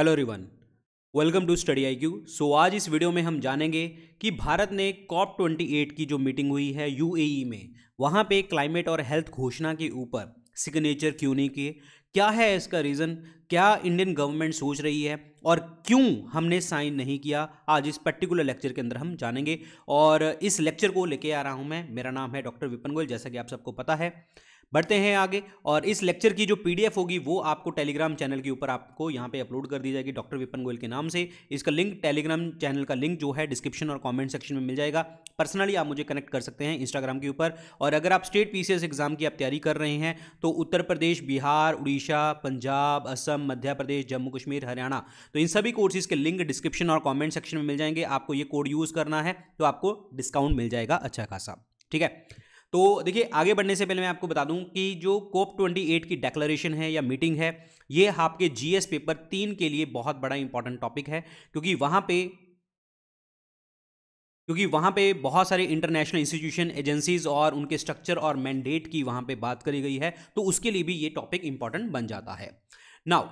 hello everyone welcome to study I Q so आज इस video में हम जानेंगे कि भारत ने कॉप ट्वेंटी एट की जो मीटिंग हुई है यूएई e में वहाँ पे क्लाइमेट और हेल्थ घोषणा के ऊपर सिग्नेचर क्यों नहीं किए क्या है इसका रीज़न क्या इंडियन गवर्नमेंट सोच रही है और क्यों हमने साइन नहीं किया आज इस पर्टिकुलर लेक्चर के अंदर हम जानेंगे और इस लेक्चर को लेके आ रहा हूँ मैं मेरा नाम है डॉक्टर विपन गोयल जैसा कि आप सबको पता है बढ़ते हैं आगे और इस लेक्चर की जो पीडीएफ होगी वो आपको टेलीग्राम चैनल के ऊपर आपको यहाँ पे अपलोड कर दी जाएगी डॉक्टर विपन गोयल के नाम से इसका लिंक टेलीग्राम चैनल का लिंक जो है डिस्क्रिप्शन और कॉमेंट सेक्शन में मिल जाएगा पर्सनली आप मुझे कनेक्ट कर सकते हैं इंस्टाग्राम के ऊपर और अगर आप स्टेट पी एग्ज़ाम की आप तैयारी कर रहे हैं तो उत्तर प्रदेश बिहार उड़ीसा पंजाब असम मध्य प्रदेश जम्मू कश्मीर हरियाणा तो इन सभी कोर्सेज के लिंक डिस्क्रिप्शन और कॉमेंट सेक्शन में मिल जाएंगे आपको ये कोड यूज़ करना है तो आपको डिस्काउंट मिल जाएगा अच्छा खासा ठीक है तो देखिए आगे बढ़ने से पहले मैं आपको बता दूं कि जो कोप 28 की डेक्लरेशन है या मीटिंग है ये आपके जीएस पेपर तीन के लिए बहुत बड़ा इंपॉर्टेंट टॉपिक है क्योंकि वहां पे क्योंकि वहाँ पे बहुत सारे इंटरनेशनल इंस्टीट्यूशन एजेंसीज और उनके स्ट्रक्चर और मैंडेट की वहाँ पर बात करी गई है तो उसके लिए भी ये टॉपिक इंपॉर्टेंट बन जाता है नाउ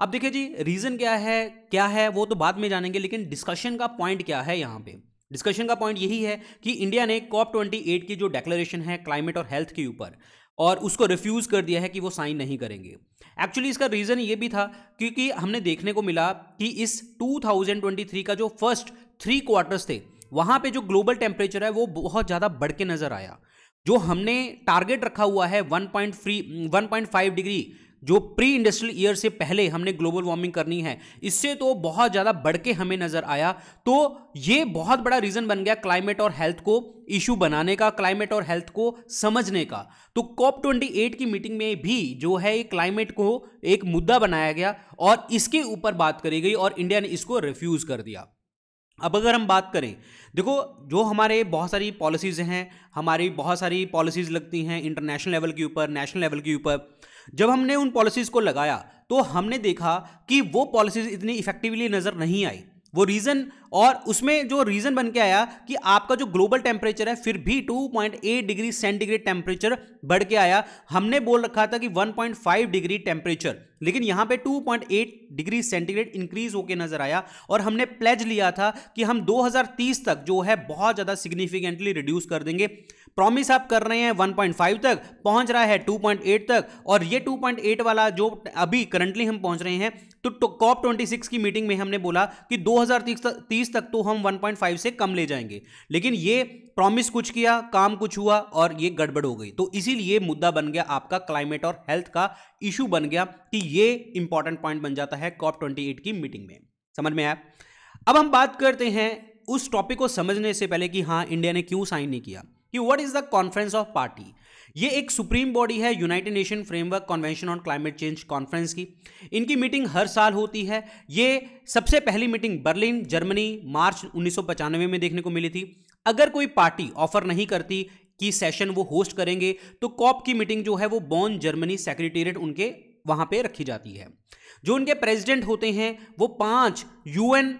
अब देखिए जी रीज़न क्या है क्या है वो तो बाद में जानेंगे लेकिन डिस्कशन का पॉइंट क्या है यहाँ पे डिस्कशन का पॉइंट यही है कि इंडिया ने कॉप ट्वेंटी एट की जो डेक्लेरेशन है क्लाइमेट और हेल्थ के ऊपर और उसको रिफ्यूज़ कर दिया है कि वो साइन नहीं करेंगे एक्चुअली इसका रीज़न ये भी था क्योंकि हमने देखने को मिला कि इस 2023 का जो फर्स्ट थ्री क्वार्टर्स थे वहाँ पे जो ग्लोबल टेम्परेचर है वो बहुत ज़्यादा बढ़ के नज़र आया जो हमने टारगेट रखा हुआ है वन पॉइंट डिग्री जो प्री इंडस्ट्रियल ईयर से पहले हमने ग्लोबल वार्मिंग करनी है इससे तो बहुत ज़्यादा बढ़ के हमें नज़र आया तो ये बहुत बड़ा रीज़न बन गया क्लाइमेट और हेल्थ को इशू बनाने का क्लाइमेट और हेल्थ को समझने का तो कॉप ट्वेंटी एट की मीटिंग में भी जो है ये क्लाइमेट को एक मुद्दा बनाया गया और इसके ऊपर बात करी गई और इंडिया ने इसको रिफ्यूज़ कर दिया अब अगर हम बात करें देखो जो हमारे बहुत सारी पॉलिसीज़ हैं हमारी बहुत सारी पॉलिसीज़ लगती हैं इंटरनेशनल लेवल के ऊपर नेशनल लेवल के ऊपर जब हमने उन पॉलिसीज़ को लगाया तो हमने देखा कि वो पॉलिसीज़ इतनी इफेक्टिवली नज़र नहीं आई वो रीज़न और उसमें जो रीज़न बन के आया कि आपका जो ग्लोबल टेम्परेचर है फिर भी 2.8 डिग्री सेंटीग्रेड टेम्परेचर बढ़ के आया हमने बोल रखा था कि 1.5 डिग्री टेम्परेचर लेकिन यहाँ पे 2.8 डिग्री सेंटीग्रेड इंक्रीज होकर नजर आया और हमने प्लेज लिया था कि हम 2030 तक जो है बहुत ज़्यादा सिग्निफिकेंटली रिड्यूस कर देंगे प्रॉमिस आप कर रहे हैं 1.5 तक पहुंच रहा है 2.8 तक और ये 2.8 वाला जो अभी करंटली हम पहुंच रहे हैं तो कॉप ट्वेंटी सिक्स की मीटिंग में हमने बोला कि 2030 तक तो हम 1.5 से कम ले जाएंगे लेकिन ये प्रॉमिस कुछ किया काम कुछ हुआ और ये गड़बड़ हो गई तो इसीलिए मुद्दा बन गया आपका क्लाइमेट और हेल्थ का इशू बन गया कि ये इंपॉर्टेंट पॉइंट बन जाता है कॉप ट्वेंटी एट की मीटिंग में समझ में आया अब हम बात करते हैं उस टॉपिक को समझने से पहले कि हाँ इंडिया ने क्यों साइन नहीं किया कि what is the conference of party ये एक सुप्रीम बॉडी है United Nation framework convention on climate change conference की इनकी मीटिंग हर साल होती है ये सबसे पहली मीटिंग बर्लिन जर्मनी मार्च उन्नीस में देखने को मिली थी अगर कोई पार्टी ऑफर नहीं करती की सेशन वो होस्ट करेंगे तो कॉप की मीटिंग जो है वो बॉन जर्मनी सेक्रेटेरिएट उनके वहाँ पे रखी जाती है जो उनके प्रेसिडेंट होते हैं वो पांच यूएन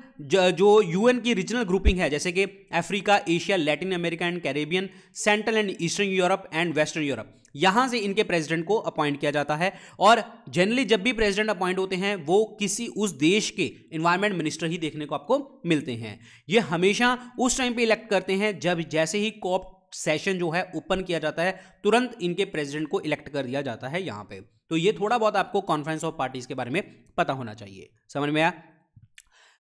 जो यूएन की रीजनल ग्रुपिंग है जैसे कि Africa Asia Latin America and Caribbean central and eastern Europe and western Europe यहां से इनके प्रेसिडेंट को अपॉइंट किया जाता है और जनरली जब भी प्रेसिडेंट अपॉइंट होते हैं वो किसी उस देश के इन्वायरमेंट मिनिस्टर ही देखने को आपको मिलते हैं ये हमेशा उस टाइम पे इलेक्ट करते हैं जब जैसे ही कॉप सेशन जो है ओपन किया जाता है तुरंत इनके प्रेसिडेंट को इलेक्ट कर दिया जाता है यहां पे तो ये थोड़ा बहुत आपको कॉन्फ्रेंस ऑफ पार्टीज के बारे में पता होना चाहिए समझ में आया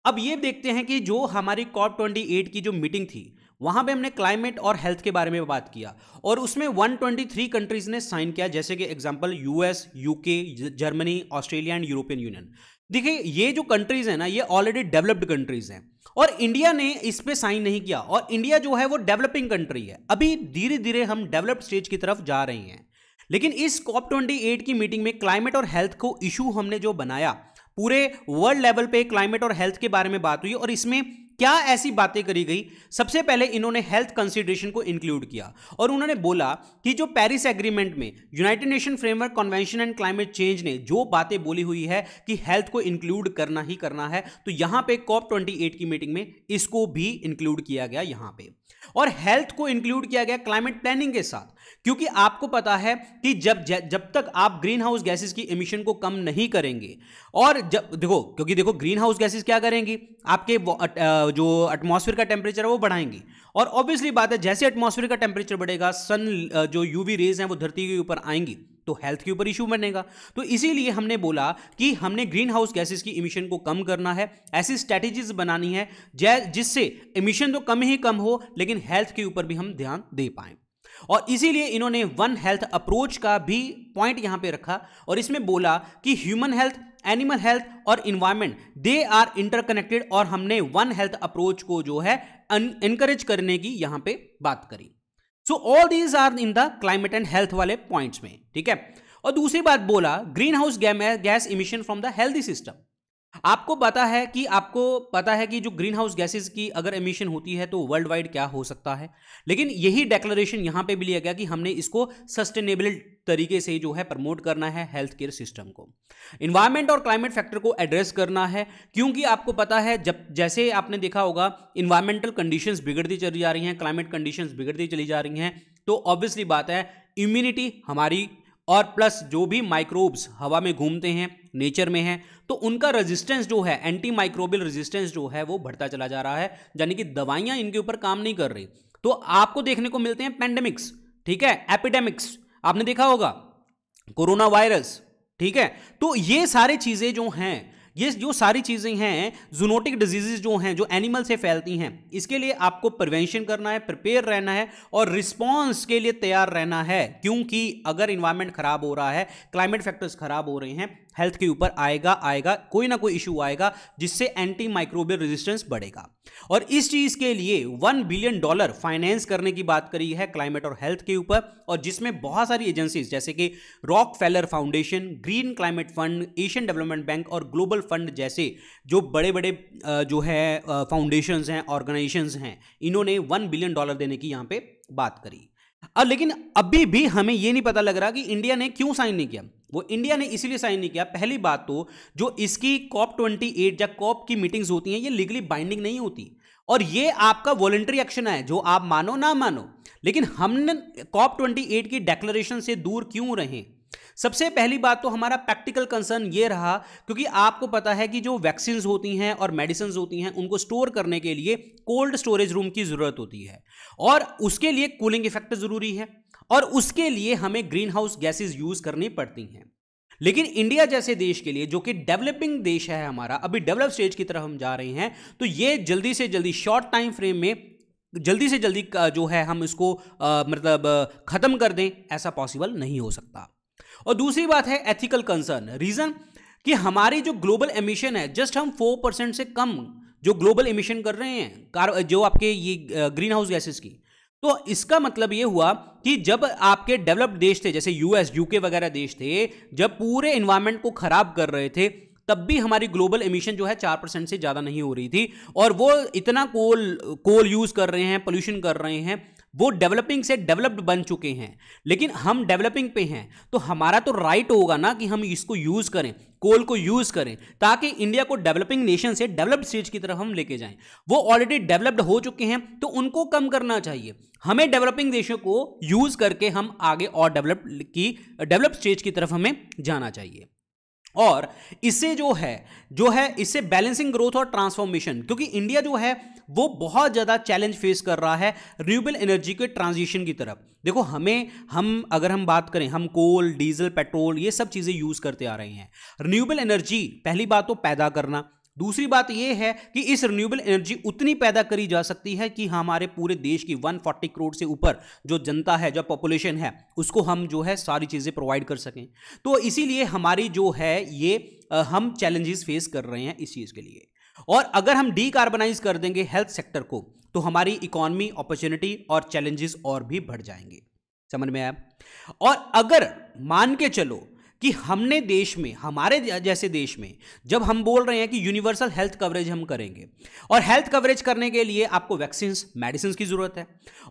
अब ये देखते हैं कि जो हमारी कॉप ट्वेंटी एट की जो मीटिंग थी वहां पे हमने क्लाइमेट और हेल्थ के बारे में बात किया और उसमें 123 कंट्रीज़ ने साइन किया जैसे कि example US UK Germany Australia and European Union देखिए ये जो कंट्रीज़ है ना ये ऑलरेडी डेवलप्ड कंट्रीज़ हैं और इंडिया ने इस पर साइन नहीं किया और इंडिया जो है वो डेवलपिंग कंट्री है अभी धीरे धीरे हम डेवलप्ड स्टेज की तरफ जा रहे हैं लेकिन इस कॉप ट्वेंटी एट की मीटिंग में क्लाइमेट और हेल्थ को इशू हमने जो बनाया पूरे वर्ल्ड लेवल पे क्लाइमेट और हेल्थ के बारे में बात हुई और इसमें क्या ऐसी बातें करी गई सबसे पहले इन्होंने हेल्थ कंसिडरेशन को इंक्लूड किया और उन्होंने बोला कि जो पेरिस एग्रीमेंट में United Nation framework convention and climate change ने जो बातें बोली हुई है कि हेल्थ को इंक्लूड करना ही करना है तो यहां पे कॉप ट्वेंटी की मीटिंग में इसको भी इंक्लूड किया गया यहां पे और हेल्थ को इंक्लूड किया गया क्लाइमेट प्लानिंग के साथ क्योंकि आपको पता है कि जब जब तक आप ग्रीन हाउस गैसेस की इमिशन को कम नहीं करेंगे और जब देखो क्योंकि देखो ग्रीन हाउस गैसेस क्या करेंगी आपके जो एटमॉस्फेयर का टेम्परेचर है वो बढ़ाएंगी और ऑब्वियसली बात है जैसे एटमॉस्फेयर का टेम्परेचर बढ़ेगा सन जो यूवी रेज हैं वो धरती के ऊपर आएंगी तो हेल्थ के ऊपर इशू बनेगा तो इसीलिए हमने बोला कि हमने ग्रीन हाउस गैसेस की इमिशन को कम करना है ऐसी स्ट्रैटेजीज बनानी है जिससे इमिशन तो कम ही कम हो लेकिन हेल्थ के ऊपर भी हम ध्यान दे पाएं और इसीलिए इन्होंने वन हेल्थ अप्रोच का भी पॉइंट यहां पे रखा और इसमें बोला कि ह्यूमन हेल्थ एनिमल हेल्थ और इन्वायरमेंट दे आर इंटरकनेक्टेड और हमने वन हेल्थ अप्रोच को जो है इनकरेज करने की यहां पे बात करी so all these are in the climate and health वाले पॉइंट्स में ठीक है और दूसरी बात बोला green house gas emission from the healthy system आपको पता है कि आपको पता है कि जो ग्रीन हाउस गैसेज की अगर एमिशन होती है तो वर्ल्ड वाइड क्या हो सकता है लेकिन यही डेक्लरेशन यहां पे भी लिया गया कि हमने इसको सस्टेनेबल तरीके से जो है प्रमोट करना है हेल्थ केयर सिस्टम को इन्वायरमेंट और क्लाइमेट फैक्टर को एड्रेस करना है क्योंकि आपको पता है जब जैसे आपने देखा होगा इन्वायरमेंटल कंडीशन बिगड़ती चली जा रही हैं क्लाइमेट कंडीशन बिगड़ती चली जा रही हैं तो ऑब्वियसली बात है इम्यूनिटी हमारी और प्लस जो भी माइक्रोब्स हवा में घूमते हैं नेचर में हैं तो उनका रेजिस्टेंस जो है एंटी माइक्रोबियल रेजिस्टेंस जो है वो बढ़ता चला जा रहा है यानी कि दवाइयाँ इनके ऊपर काम नहीं कर रही तो आपको देखने को मिलते हैं पेंडेमिक्स ठीक है एपिडेमिक्स आपने देखा होगा कोरोना वायरस ठीक है तो ये सारी चीज़ें जो हैं ये जो सारी चीज़ें हैं जूनोटिक डिजीजेज जो हैं जो एनिमल से फैलती हैं इसके लिए आपको प्रिवेंशन करना है प्रिपेयर रहना है और रिस्पॉन्स के लिए तैयार रहना है क्योंकि अगर इन्वायरमेंट खराब हो रहा है क्लाइमेट फैक्टर्स खराब हो रहे हैं हेल्थ के ऊपर आएगा आएगा कोई ना कोई इशू आएगा जिससे एंटी माइक्रोबियल रेजिस्टेंस बढ़ेगा और इस चीज़ के लिए वन बिलियन डॉलर फाइनेंस करने की बात करी है क्लाइमेट और हेल्थ के ऊपर और जिसमें बहुत सारी एजेंसीज जैसे कि Rockefeller foundation green climate fund Asian development bank और ग्लोबल फंड जैसे जो बड़े बड़े जो है फाउंडेशन हैं ऑर्गेनाइजेशन हैं इन्होंने वन बिलियन डॉलर देने की यहाँ पर बात करी लेकिन अभी भी हमें यह नहीं पता लग रहा कि इंडिया ने क्यों साइन नहीं किया वो इंडिया ने इसीलिए साइन नहीं किया पहली बात तो जो इसकी कॉप ट्वेंटी एट या कॉप की मीटिंग्स होती हैं ये लीगली बाइंडिंग नहीं होती और ये आपका वॉलेंट्री एक्शन है जो आप मानो ना मानो लेकिन हमने कॉप ट्वेंटी एट की डेक्लरेशन से दूर क्यों रहे सबसे पहली बात तो हमारा प्रैक्टिकल कंसर्न ये रहा क्योंकि आपको पता है कि जो वैक्सीन होती हैं और मेडिसिन होती हैं उनको स्टोर करने के लिए कोल्ड स्टोरेज रूम की ज़रूरत होती है और उसके लिए कूलिंग इफेक्ट ज़रूरी है और उसके लिए हमें ग्रीन हाउस गैसेज यूज करनी पड़ती हैं लेकिन इंडिया जैसे देश के लिए जो कि डेवलपिंग देश है हमारा अभी डेवलप स्टेज की तरफ हम जा रहे हैं तो ये जल्दी से जल्दी शॉर्ट टाइम फ्रेम में जल्दी से जल्दी जो है हम इसको मतलब ख़त्म कर दें ऐसा पॉसिबल नहीं हो सकता और दूसरी बात है एथिकल कंसर्न रीज़न कि हमारी जो ग्लोबल एमिशन है जस्ट हम फोर परसेंट से कम जो ग्लोबल एमिशन कर रहे हैं कार जो आपके ये ग्रीन हाउस गैसेस की तो इसका मतलब ये हुआ कि जब आपके डेवलप्ड देश थे जैसे यूएस यूके वगैरह देश थे जब पूरे इन्वायरमेंट को खराब कर रहे थे तब भी हमारी ग्लोबल एमिशन जो है चार परसेंट से ज़्यादा नहीं हो रही थी और वो इतना कोल कोल यूज़ कर रहे हैं पोल्यूशन कर रहे हैं वो डेवलपिंग से डेवलप्ड बन चुके हैं लेकिन हम डेवलपिंग पे हैं तो हमारा तो राइट होगा ना कि हम इसको यूज़ करें कोल को यूज़ करें ताकि इंडिया को डेवलपिंग नेशन से डेवलप्ड स्टेज की तरफ हम लेके जाएं वो ऑलरेडी डेवलप्ड हो चुके हैं तो उनको कम करना चाहिए हमें डेवलपिंग देशों को यूज़ करके हम आगे और डेवलप की डेवलप स्टेज की तरफ हमें जाना चाहिए और इसे जो है जो है इसे बैलेंसिंग ग्रोथ और ट्रांसफॉर्मेशन क्योंकि इंडिया जो है वो बहुत ज़्यादा चैलेंज फेस कर रहा है रिन्यूएबल एनर्जी के ट्रांजिशन की तरफ देखो हमें हम अगर हम बात करें हम कोल डीजल पेट्रोल ये सब चीज़ें यूज़ करते आ रहे हैं रिन्यूएबल एनर्जी पहली बात तो पैदा करना दूसरी बात यह है कि इस रिन्यूएबल एनर्जी उतनी पैदा करी जा सकती है कि हमारे पूरे देश की 140 करोड़ से ऊपर जो जनता है जो पॉपुलेशन है उसको हम जो है सारी चीज़ें प्रोवाइड कर सकें तो इसीलिए हमारी जो है ये हम चैलेंजेस फेस कर रहे हैं इस चीज़ के लिए और अगर हम डीकार्बनाइज कर देंगे हेल्थ सेक्टर को तो हमारी इकोनॉमी अपॉर्चुनिटी और चैलेंजेस और भी बढ़ जाएंगे समझ में आया और अगर मान के चलो कि हमने देश में हमारे जैसे देश में जब हम बोल रहे हैं कि यूनिवर्सल हेल्थ कवरेज हम करेंगे और हेल्थ कवरेज करने के लिए आपको वैक्सीन मेडिसिन की ज़रूरत है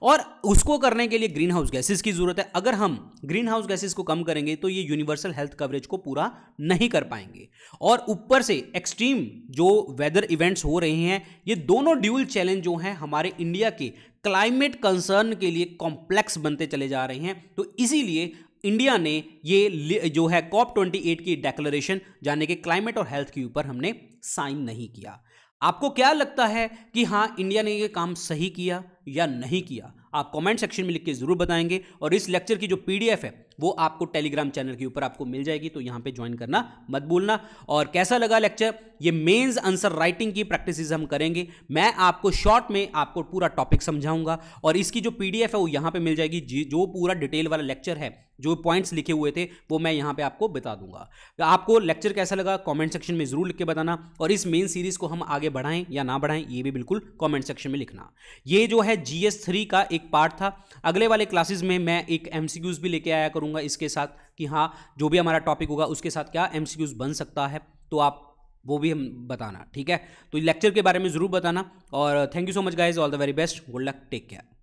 और उसको करने के लिए ग्रीन हाउस गैसेज की ज़रूरत है अगर हम ग्रीन हाउस गैसेज को कम करेंगे तो ये यूनिवर्सल हेल्थ कवरेज को पूरा नहीं कर पाएंगे और ऊपर से एक्सट्रीम जो वेदर इवेंट्स हो रहे हैं ये दोनों ड्यूल चैलेंज जो हैं हमारे इंडिया के क्लाइमेट कंसर्न के लिए कॉम्प्लेक्स बनते चले जा रहे हैं तो इसीलिए इंडिया ने ये जो है कॉप ट्वेंटी एट की डेक्लरेशन जाने के क्लाइमेट और हेल्थ के ऊपर हमने साइन नहीं किया आपको क्या लगता है कि हाँ इंडिया ने ये काम सही किया या नहीं किया आप कमेंट सेक्शन में लिख के ज़रूर बताएंगे और इस लेक्चर की जो पीडीएफ है वो आपको टेलीग्राम चैनल के ऊपर आपको मिल जाएगी तो यहाँ पे ज्वाइन करना मत भूलना और कैसा लगा लेक्चर ये मेंस आंसर राइटिंग की प्रैक्टिस हम करेंगे मैं आपको शॉर्ट में आपको पूरा टॉपिक समझाऊंगा और इसकी जो पीडीएफ है वो यहाँ पर मिल जाएगी जो पूरा डिटेल वाला लेक्चर है जो पॉइंट्स लिखे हुए थे वो मैं यहाँ पे आपको बता दूंगा आपको लेक्चर कैसा लगा कमेंट सेक्शन में ज़रूर लिख के बताना और इस मेन सीरीज़ को हम आगे बढ़ाएं या ना बढ़ाएं ये भी बिल्कुल कमेंट सेक्शन में लिखना ये जो है जी एस थ्री का एक पार्ट था अगले वाले क्लासेज में मैं एक एम सी क्यूज़ भी लेके आया करूँगा इसके साथ कि हाँ जो भी हमारा टॉपिक होगा उसके साथ क्या एम सी क्यूज़ बन सकता है तो आप वो भी हम बताना ठीक है तो लेक्चर के बारे में ज़रूर बताना और thank you so much guys all the very best good luck take care